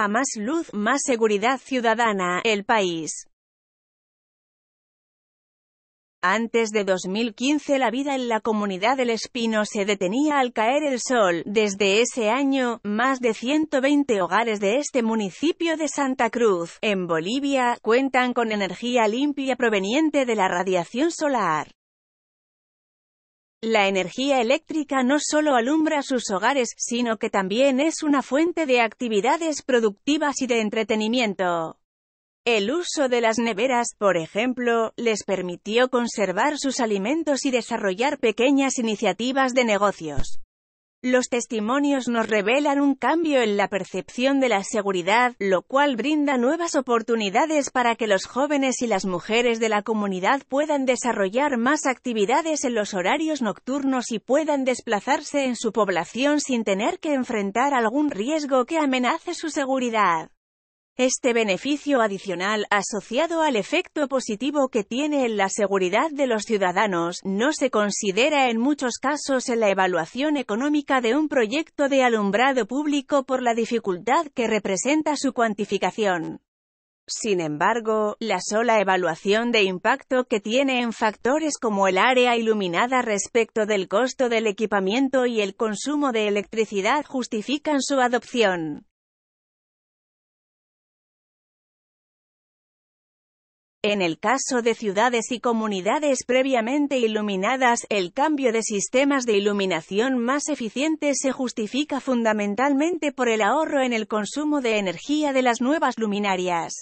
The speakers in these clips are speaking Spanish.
A más luz, más seguridad ciudadana, el país. Antes de 2015 la vida en la comunidad del Espino se detenía al caer el sol. Desde ese año, más de 120 hogares de este municipio de Santa Cruz, en Bolivia, cuentan con energía limpia proveniente de la radiación solar. La energía eléctrica no solo alumbra sus hogares, sino que también es una fuente de actividades productivas y de entretenimiento. El uso de las neveras, por ejemplo, les permitió conservar sus alimentos y desarrollar pequeñas iniciativas de negocios. Los testimonios nos revelan un cambio en la percepción de la seguridad, lo cual brinda nuevas oportunidades para que los jóvenes y las mujeres de la comunidad puedan desarrollar más actividades en los horarios nocturnos y puedan desplazarse en su población sin tener que enfrentar algún riesgo que amenace su seguridad. Este beneficio adicional, asociado al efecto positivo que tiene en la seguridad de los ciudadanos, no se considera en muchos casos en la evaluación económica de un proyecto de alumbrado público por la dificultad que representa su cuantificación. Sin embargo, la sola evaluación de impacto que tiene en factores como el área iluminada respecto del costo del equipamiento y el consumo de electricidad justifican su adopción. En el caso de ciudades y comunidades previamente iluminadas, el cambio de sistemas de iluminación más eficientes se justifica fundamentalmente por el ahorro en el consumo de energía de las nuevas luminarias.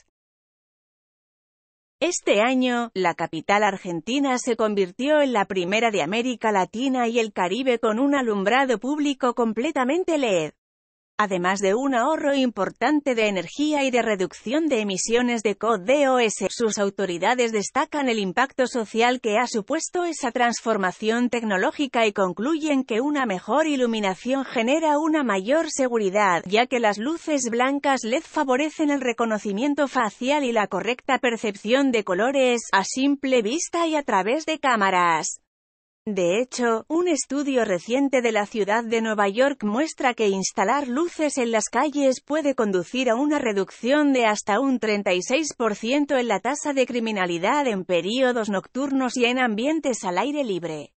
Este año, la capital argentina se convirtió en la primera de América Latina y el Caribe con un alumbrado público completamente LED además de un ahorro importante de energía y de reducción de emisiones de co Sus autoridades destacan el impacto social que ha supuesto esa transformación tecnológica y concluyen que una mejor iluminación genera una mayor seguridad, ya que las luces blancas LED favorecen el reconocimiento facial y la correcta percepción de colores a simple vista y a través de cámaras. De hecho, un estudio reciente de la ciudad de Nueva York muestra que instalar luces en las calles puede conducir a una reducción de hasta un 36% en la tasa de criminalidad en períodos nocturnos y en ambientes al aire libre.